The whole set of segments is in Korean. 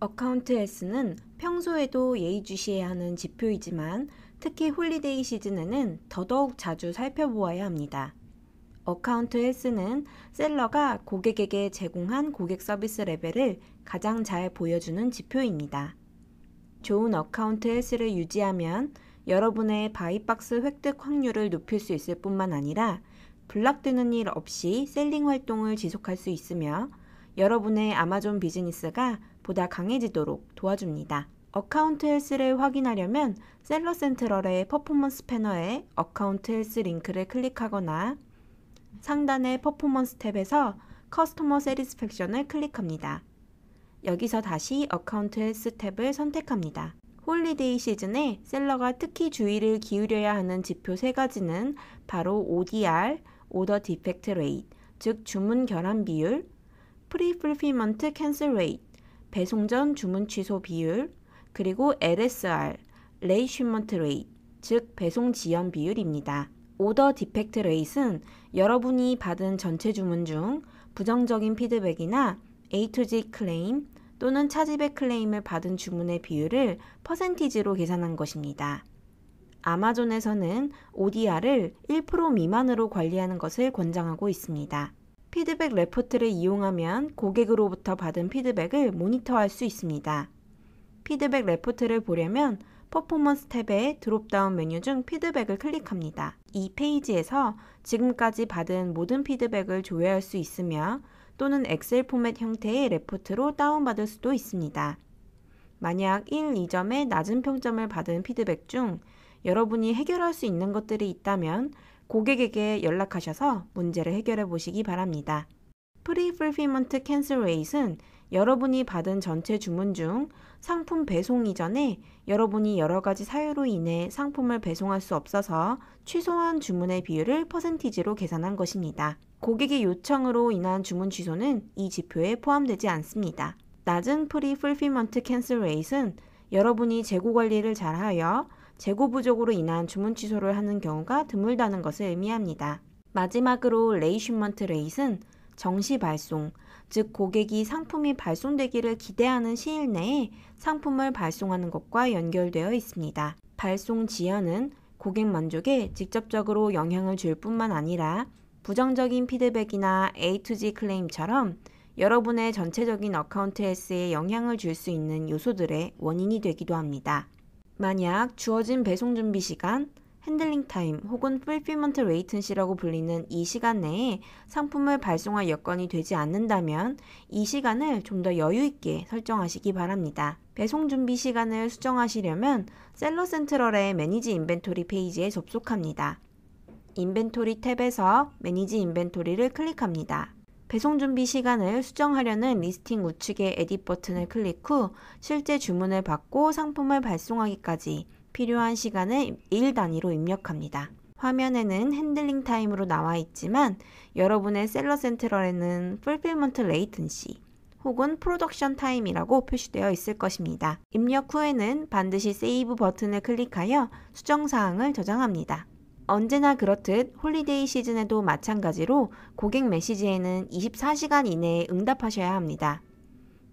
어카운트 S는 평소에도 예의주시해야 하는 지표이지만 특히 홀리데이 시즌에는 더더욱 자주 살펴보아야 합니다. 어카운트 S는 셀러가 고객에게 제공한 고객 서비스 레벨을 가장 잘 보여주는 지표입니다. 좋은 어카운트 S를 유지하면 여러분의 바이박스 획득 확률을 높일 수 있을 뿐만 아니라 블락되는 일 없이 셀링 활동을 지속할 수 있으며 여러분의 아마존 비즈니스가 보다 강해지도록 도와줍니다. 어카운트 헬스를 확인하려면 셀러 센트럴의 퍼포먼스 패너에 어카운트 헬스 링크를 클릭하거나 상단의 퍼포먼스 탭에서 커스터머 세리스팩션을 클릭합니다. 여기서 다시 어카운트 헬스 탭을 선택합니다. 홀리데이 시즌에 셀러가 특히 주의를 기울여야 하는 지표 세가지는 바로 ODR, Order Defect Rate, 즉 주문 결함 비율, Pre-Fulfillment Cancel Rate, 배송 전 주문 취소 비율, 그리고 LSR, Late Shipment Rate, 즉 배송 지연 비율입니다. 오더 디펙트 레이트는 여러분이 받은 전체 주문 중 부정적인 피드백이나 A to Z 클레임, 또는 차지백 클레임을 받은 주문의 비율을 퍼센티지로 계산한 것입니다. 아마존에서는 ODR을 1% 미만으로 관리하는 것을 권장하고 있습니다. 피드백 레포트를 이용하면 고객으로부터 받은 피드백을 모니터할 수 있습니다. 피드백 레포트를 보려면 퍼포먼스 탭의 드롭다운 메뉴 중 피드백을 클릭합니다. 이 페이지에서 지금까지 받은 모든 피드백을 조회할 수 있으며 또는 엑셀 포맷 형태의 레포트로 다운받을 수도 있습니다. 만약 1, 2점의 낮은 평점을 받은 피드백 중 여러분이 해결할 수 있는 것들이 있다면 고객에게 연락하셔서 문제를 해결해 보시기 바랍니다. 프리풀필먼트 캔슬 레이트는 여러분이 받은 전체 주문 중 상품 배송 이전에 여러분이 여러 가지 사유로 인해 상품을 배송할 수 없어서 취소한 주문의 비율을 퍼센티지로 계산한 것입니다. 고객의 요청으로 인한 주문 취소는 이 지표에 포함되지 않습니다. 낮은 프리 풀필먼트 캔슬 레이트는 여러분이 재고 관리를 잘하여 재고 부족으로 인한 주문 취소를 하는 경우가 드물다는 것을 의미합니다. 마지막으로 레이슈먼트 레이트는 정시 발송, 즉 고객이 상품이 발송되기를 기대하는 시일 내에 상품을 발송하는 것과 연결되어 있습니다. 발송 지연은 고객 만족에 직접적으로 영향을 줄 뿐만 아니라 부정적인 피드백이나 A2G 클레임처럼 여러분의 전체적인 어카운트 헬스에 영향을 줄 수 있는 요소들의 원인이 되기도 합니다. 만약 주어진 배송 준비 시간, 핸들링 타임 혹은 풀필먼트 레이튼시라고 불리는 이 시간 내에 상품을 발송할 여건이 되지 않는다면 이 시간을 좀 더 여유 있게 설정하시기 바랍니다. 배송 준비 시간을 수정하시려면 셀러 센트럴의 매니지 인벤토리 페이지에 접속합니다. 인벤토리 탭에서 매니지 인벤토리를 클릭합니다. 배송 준비 시간을 수정하려는 리스팅 우측의 에디 버튼을 클릭 후 실제 주문을 받고 상품을 발송하기까지 필요한 시간을 1 단위로 입력합니다. 화면에는 핸들링 타임으로 나와 있지만 여러분의 셀러 센트럴에는 풀필먼트 레이튼시 혹은 프로덕션 타임이라고 표시되어 있을 것입니다. 입력 후에는 반드시 세이브 버튼을 클릭하여 수정 사항을 저장합니다. 언제나 그렇듯 홀리데이 시즌에도 마찬가지로 고객 메시지에는 24시간 이내에 응답하셔야 합니다.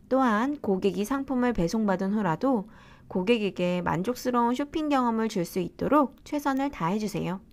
또한 고객이 상품을 배송받은 후라도 고객에게 만족스러운 쇼핑 경험을 줄 수 있도록 최선을 다해주세요.